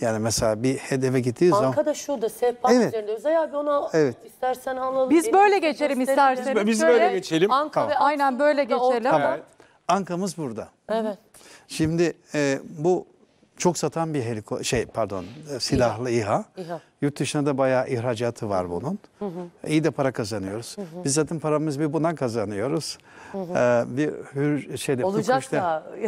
Yani mesela bir hedefe gittiği zaman... Arkada şurada sehpa Evet. üzerinde. Özay abi ona Evet. istersen alalım. Biz böyle şey geçelim isterseniz. Biz böyle geçelim. Anka ve Aynen böyle geçelim. ortada. Ankamız burada. Evet. Şimdi e, bu çok satan bir heliko şey pardon e, silahlı İHA. İHA. Yurt dışına da bayağı ihracatı var bunun. Hı hı. İyi de para kazanıyoruz. Hı hı. Biz zaten paramız bir bundan kazanıyoruz. Hı hı. Ee, bir hür şeyde olacak hukukta.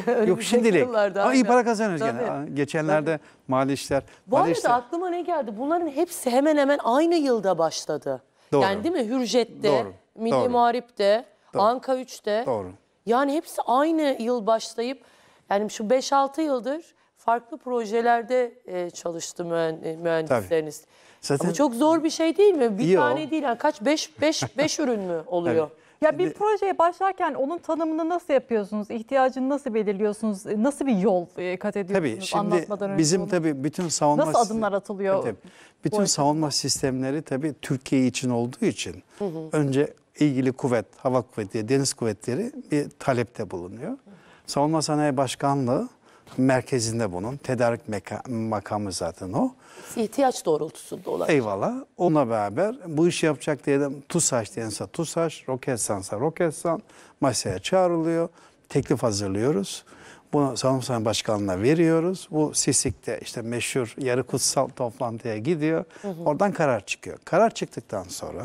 da yok şimdilik. Ama iyi para kazanıyoruz Tabii. gene. Geçenlerde Tabii. mali işler. Bu mali arada işler. aklıma ne geldi? Bunların hepsi hemen hemen aynı yılda başladı. Doğru. Yani değil mi? Hürjet'te, Doğru. Milli Doğru. Muharip'te, Doğru. Anka 3'te. Doğru. Yani hepsi aynı yıl başlayıp yani şu 5-6 yıldır farklı projelerde e, çalıştı mühen- e, mühendisleriniz. Zaten Ama çok zor bir şey değil mi? Bir İyi tane değil. Yani kaç? Beş, beş, beş ürün mü oluyor? Ya bir projeye başlarken onun tanımını nasıl yapıyorsunuz? İhtiyacını nasıl belirliyorsunuz? E, nasıl bir yol e, kat ediyorsunuz tabii şimdi anlatmadan önce? bizim onu? tabii bütün savunma Nasıl adımlar atılıyor? Tabii, Bütün Bu- savunma sistemleri tabii Türkiye için olduğu için önce ilgili kuvvet, hava kuvveti, deniz kuvvetleri bir talepte bulunuyor. Savunma Sanayi Başkanlığı merkezinde bunun. Tedarik makamı zaten o. İhtiyaç doğrultusunda olan. Eyvallah. Onunla beraber bu işi yapacak diyelim TUSAŞ diyense TUSAŞ, Roketsan'sa Roketsan masaya çağrılıyor. Teklif hazırlıyoruz. Bunu Savunma Sanayi Başkanlığı'na veriyoruz. Bu Sisik'te işte meşhur yarı kutsal toplantıya gidiyor. Hı hı. Oradan karar çıkıyor. Karar çıktıktan sonra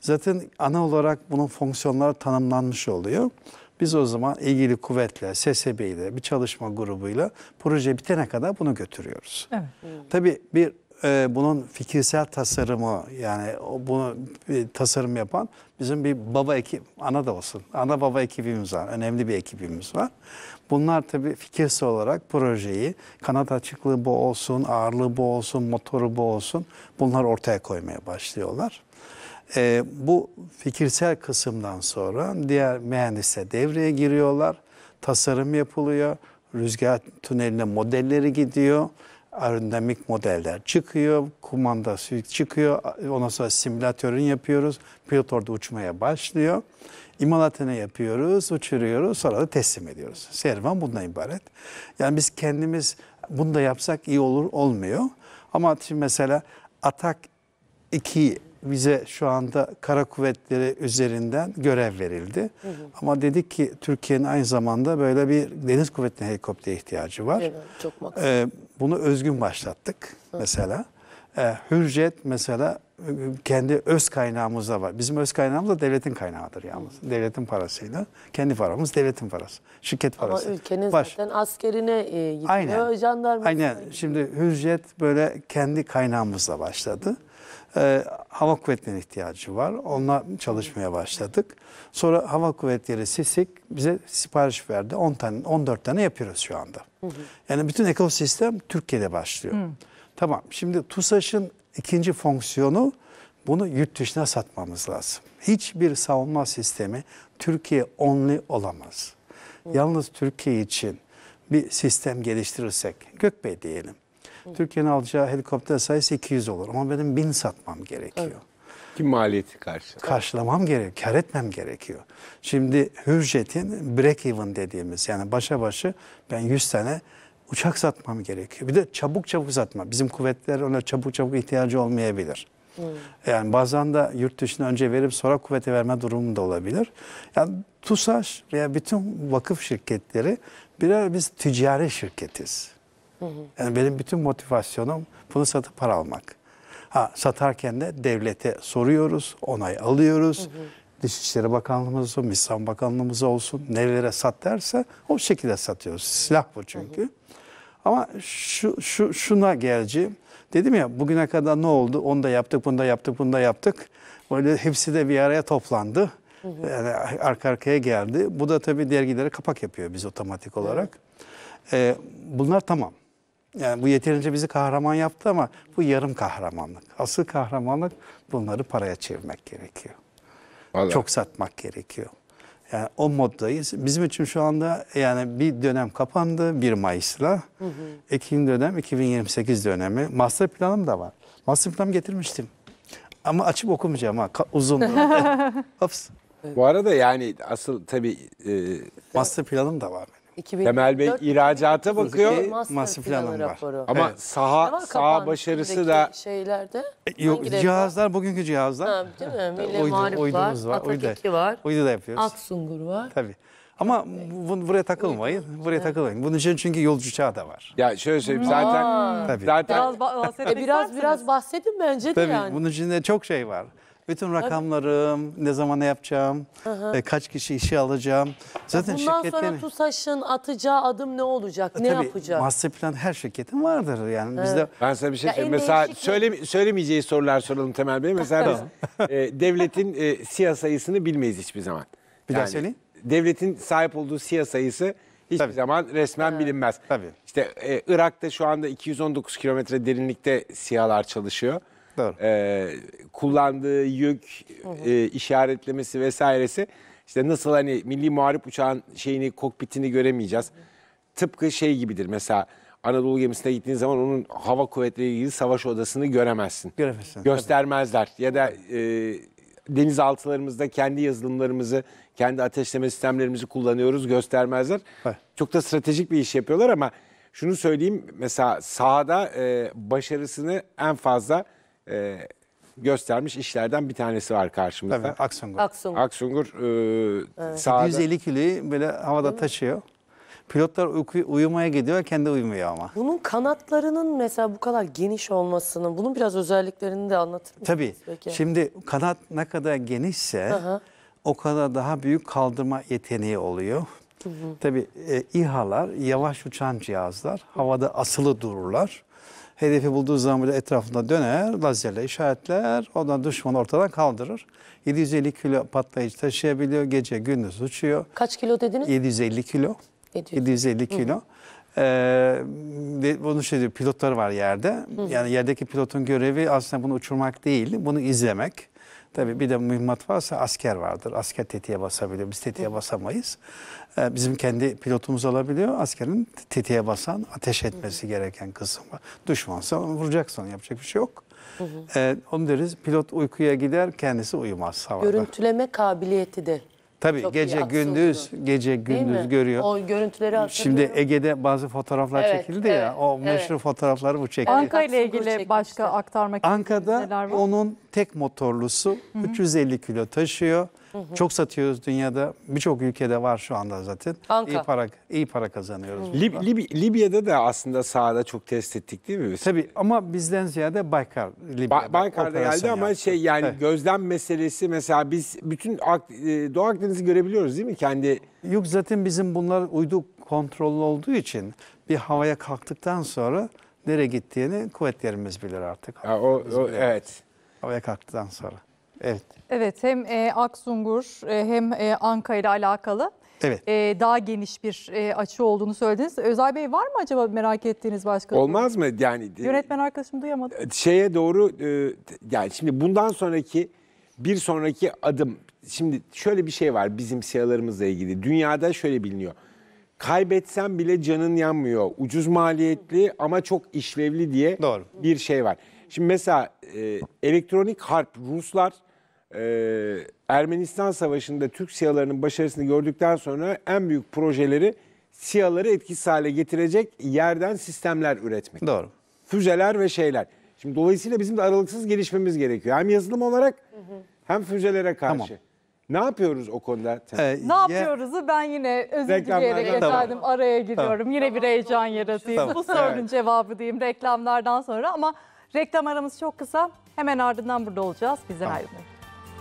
zaten ana olarak bunun fonksiyonları tanımlanmış oluyor. Biz o zaman ilgili kuvvetle, SSB ile bir çalışma grubuyla proje bitene kadar bunu götürüyoruz. Evet. Tabii bir e, bunun fikirsel tasarımı yani bunu e, tasarım yapan bizim bir baba ekip, ana da olsun, ana baba ekibimiz var, önemli bir ekibimiz var. Bunlar tabii fikirsel olarak projeyi, kanat açıklığı bu olsun, ağırlığı bu olsun, motoru bu olsun bunlar ortaya koymaya başlıyorlar. E, bu fikirsel kısımdan sonra diğer mühendisler devreye giriyorlar. Tasarım yapılıyor. Rüzgar tüneline modelleri gidiyor. Aerodinamik modeller çıkıyor. Kumanda çıkıyor. Ondan sonra simülatörün yapıyoruz. Pilot orada uçmaya başlıyor. İmalatını yapıyoruz, uçuruyoruz, sonra da teslim ediyoruz. Servan bundan ibaret. Yani biz kendimiz bunu da yapsak iyi olur, olmuyor. Ama şimdi mesela Atak 2 bize şu anda kara kuvvetleri üzerinden görev verildi. Hı hı. Ama dedik ki Türkiye'nin aynı zamanda böyle bir deniz kuvvetli helikoptere ihtiyacı var. Evet, çok maksimum. ee, bunu özgün başlattık hı. mesela. E, hürjet mesela e, kendi öz kaynağımızda var. Bizim öz kaynağımız da devletin kaynağıdır yalnız. Devletin parasıyla. Kendi paramız devletin parası. Şirket parası. Ama ülkenin Baş... zaten askerine gidiyor. E, Aynen. Jandarmasına Aynen. Şimdi hürjet böyle kendi kaynağımızla başladı. Hı. E, hava kuvvetlerine ihtiyacı var. Onunla çalışmaya başladık. Sonra hava kuvvetleri SİSİK bize sipariş verdi. 10 tane, 14 tane yapıyoruz şu anda. Yani bütün ekosistem Türkiye'de başlıyor. Hı. Tamam şimdi TUSAŞ'ın ikinci fonksiyonu bunu yurt dışına satmamız lazım. Hiçbir savunma sistemi Türkiye only olamaz. Hı. Yalnız Türkiye için bir sistem geliştirirsek, Gökbey diyelim. Türkiye'nin alacağı helikopter sayısı 200 olur ama benim 1000 satmam gerekiyor. Evet. Ki maliyeti karşı. Karşılamam gerekiyor, kar etmem gerekiyor. Şimdi Hürjet'in break even dediğimiz yani başa başı ben 100 tane uçak satmam gerekiyor. Bir de çabuk çabuk satma. Bizim kuvvetler ona çabuk çabuk ihtiyacı olmayabilir. Hmm. Yani bazen de yurt dışına önce verip sonra kuvvete verme durumu da olabilir. Yani TUSAŞ veya bütün vakıf şirketleri birer biz ticari şirketiz. Hmm. Yani benim bütün motivasyonum bunu satıp para almak. Ha, satarken de devlete soruyoruz, onay alıyoruz. hmm. Dışişleri Bakanlığımız olsun, Misafir Bakanlığımız olsun nelere sat derse o şekilde satıyoruz. Silah bu çünkü. Hı ama şu, şu şuna geleceğim. Dedim ya bugüne kadar ne oldu? Onu da yaptık, bunu da yaptık, bunu da yaptık. Böyle hepsi de bir araya toplandı. Hı hı. Yani arka arkaya geldi. Bu da tabii dergilere kapak yapıyor biz otomatik olarak. Evet. Ee, bunlar tamam. Yani bu yeterince bizi kahraman yaptı ama bu yarım kahramanlık. Asıl kahramanlık bunları paraya çevirmek gerekiyor. Vallahi. Çok satmak gerekiyor. Yani e, o moddayız. Bizim için şu anda yani bir dönem kapandı 1 Mayıs'la. Hı hı. İkinci dönem 2028 dönemi. Master planım da var. Master planım getirmiştim. Ama açıp okumayacağım ha. Uzun. Hops. Bu arada yani asıl tabii... E, Master planım da var. 2004 Temel Bey ihracata bakıyor. Masif planı var. ama Evet. saha saha başarısı da şeylerde. E, yok Hangileri cihazlar bugünkü cihazlar. Ha, değil mi? Milli Uydu- var, uydumuz var, Atak var, Uydu da yapıyoruz. Aksungur var. Tabii. Ama ee, bu- buraya takılmayın. Buraya takılmayın. Bunun için çünkü yolcu uçağı da var. ya şöyle söyleyeyim zaten Tabii. zaten Biraz ba- e, biraz biraz bahsedin bence de Tabii yani. bunun içinde çok şey var. Bütün rakamlarım, ne zaman yapacağım, e, kaç kişi işe alacağım. Zaten Bundan şirketlerin... sonra TUSAŞ'ın atacağı adım ne olacak, e, ne Tabii, yapacak? Master plan her şirketin vardır yani. Bizde Ben sana bir şey Ya söyleyeyim. Mesela değişik- şey- söylemeyeceği sorular soralım Temel Bey. Mesela biz e, devletin e, siyah sayısını bilmeyiz hiçbir zaman. Bir daha söyleyin. Devletin sahip olduğu siyah sayısı hiçbir Tabii. zaman resmen bilinmez. Tabii. İşte e, Irak'ta şu anda 219 kilometre derinlikte siyalar çalışıyor. Doğru. E, kullandığı yük, e, işaretlemesi vesairesi. İşte nasıl hani milli muharip uçağın şeyini, kokpitini göremeyeceğiz. Tıpkı şey gibidir mesela Anadolu gemisine gittiğin zaman onun hava kuvvetleriyle ilgili savaş odasını göremezsin. Göremezsin. Göstermezler. Ya da e, denizaltılarımızda kendi yazılımlarımızı, kendi ateşleme sistemlerimizi kullanıyoruz göstermezler. Evet. Çok da stratejik bir iş yapıyorlar ama şunu söyleyeyim mesela sahada e, başarısını en fazla e, göstermiş işlerden bir tanesi var karşımızda. Tabii Aksungur. Aksungur. Aksungur e, sahada. 150 kiloyu böyle havada taşıyor. Pilotlar uyku- uyumaya gidiyor, kendi uyumuyor ama. Bunun kanatlarının mesela bu kadar geniş olmasının, bunun biraz özelliklerini de anlatır mısınız? Tabii. Peki. Şimdi kanat ne kadar genişse o kadar daha büyük kaldırma yeteneği oluyor. Tabii e, İHA'lar yavaş uçan cihazlar. Havada asılı dururlar. Hedefi bulduğu zaman bile etrafında döner, lazerle işaretler, ondan düşmanı ortadan kaldırır. 750 kilo patlayıcı taşıyabiliyor, gece gündüz uçuyor. Kaç kilo dediniz? 750 kilo. 700. 750 kilo. Hı. Ee, bunun şey diyor, pilotları var yerde. Hı. Yani yerdeki pilotun görevi aslında bunu uçurmak değil, bunu izlemek. Tabii bir de mühimmat varsa asker vardır. Asker tetiğe basabiliyor. Biz tetiğe basamayız. Ee, bizim kendi pilotumuz olabiliyor. Askerin tetiğe basan, ateş etmesi gereken kısım var. Düşmansa vuracaksan yapacak bir şey yok. Hı hı. Ee, onu deriz pilot uykuya gider kendisi uyumaz havada. Görüntüleme kabiliyeti de Tabii Çok gece gündüz gece gündüz görüyor. O görüntüleri hatırlıyorum. Şimdi Ege'de bazı fotoğraflar evet, çekildi evet, ya. O meşhur fotoğrafları bu çekti. Anka ile ilgili başka aktarmak Anka'da onun tek motorlusu hı hı. 350 kilo taşıyor. Hı hı. Çok satıyoruz dünyada. Birçok ülkede var şu anda zaten. İyi para iyi para kazanıyoruz. Hı. Lib Lib Libya'da da aslında sahada çok test ettik değil mi biz? Tabii ama bizden ziyade Baykar Libya. Ba Baykar'da geldi yaptı. ama şey yani evet. gözlem meselesi mesela biz bütün Ak e, Doğu Akdeniz'i görebiliyoruz değil mi kendi? Yok zaten bizim bunlar uydu kontrollü olduğu için bir havaya kalktıktan sonra nereye gittiğini kuvvetlerimiz bilir artık. Ya, o, o, bilir. evet havaya kalktıktan sonra. Evet. Evet hem e, Aksungur e, hem e, Anka ile alakalı Evet. E, daha geniş bir e, açı olduğunu söylediniz. Özay Bey var mı acaba merak ettiğiniz başka? Olmaz mı yani? E, Yönetmen arkadaşım duyamadı. E, şeye doğru e, yani şimdi bundan sonraki bir sonraki adım şimdi şöyle bir şey var bizim siyalarımızla ilgili. Dünyada şöyle biliniyor. Kaybetsen bile canın yanmıyor. Ucuz maliyetli ama çok işlevli diye Doğru. bir şey var. Şimdi mesela e, elektronik harp Ruslar e, Ermenistan Savaşı'nda Türk siyalarının başarısını gördükten sonra en büyük projeleri siyaları etkisiz hale getirecek yerden sistemler üretmek. Doğru. Füzeler ve şeyler. Şimdi dolayısıyla bizim de aralıksız gelişmemiz gerekiyor. Hem yazılım olarak hı hı. hem füzelere karşı. Tamam. Ne yapıyoruz o konuda? Ee, ne ya... yapıyoruzu ben yine özür dileyerek efendim tamam. araya giriyorum. Tamam. Yine tamam, bir heyecan yaratayım. Tamam. Bu sorunun evet. cevabı diyeyim reklamlardan sonra ama Reklam aramız çok kısa. Hemen ardından burada olacağız. Bizden tamam. ayrılmayın.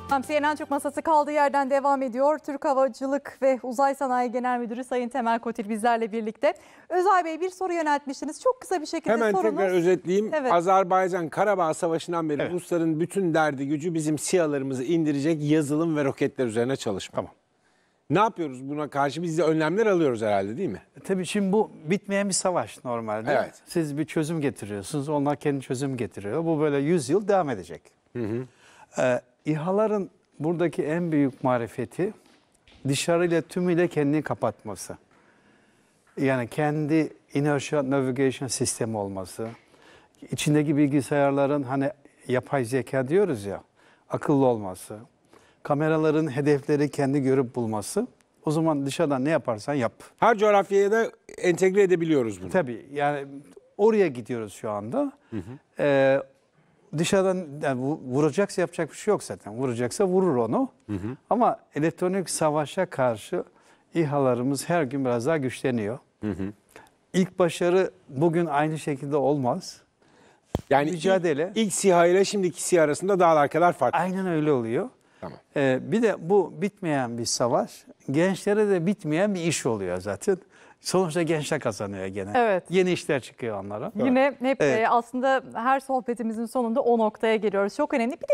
Hamsiye en çok masası kaldığı yerden devam ediyor. Türk Havacılık ve Uzay Sanayi Genel Müdürü Sayın Temel Kotil bizlerle birlikte. Özay Bey bir soru yöneltmiştiniz. Çok kısa bir şekilde Hemen sorunuz. Hemen tekrar özetleyeyim. Evet. Azerbaycan Karabağ Savaşı'ndan beri evet. Rusların bütün derdi gücü bizim siyalarımızı indirecek yazılım ve roketler üzerine çalışma. Tamam. Ne yapıyoruz buna karşı? Biz de önlemler alıyoruz herhalde değil mi? E, tabii şimdi bu bitmeyen bir savaş normalde. Evet. Siz bir çözüm getiriyorsunuz, onlar kendi çözüm getiriyor. Bu böyle 100 yıl devam edecek. Hı hı. Ee, İHA'ların buradaki en büyük marifeti dışarıyla tümüyle kendini kapatması. Yani kendi inertia navigation sistemi olması. İçindeki bilgisayarların hani yapay zeka diyoruz ya akıllı olması kameraların hedefleri kendi görüp bulması. O zaman dışarıdan ne yaparsan yap. Her coğrafyaya da entegre edebiliyoruz bunu. Tabii yani oraya gidiyoruz şu anda. Hı hı. Ee, dışarıdan yani vuracaksa yapacak bir şey yok zaten. Vuracaksa vurur onu. Hı hı. Ama elektronik savaşa karşı İHA'larımız her gün biraz daha güçleniyor. Hı hı. İlk başarı bugün aynı şekilde olmaz. Yani mücadele. Ilk, ilk SİHA ile şimdiki SİHA arasında dağlar kadar fark. Aynen öyle oluyor. Tamam. Ee, bir de bu bitmeyen bir savaş, gençlere de bitmeyen bir iş oluyor zaten. Sonuçta gençler kazanıyor gene. Evet. Yeni işler çıkıyor onlara. Yine hep e, evet. aslında her sohbetimizin sonunda o noktaya geliyoruz. Çok önemli. Bir de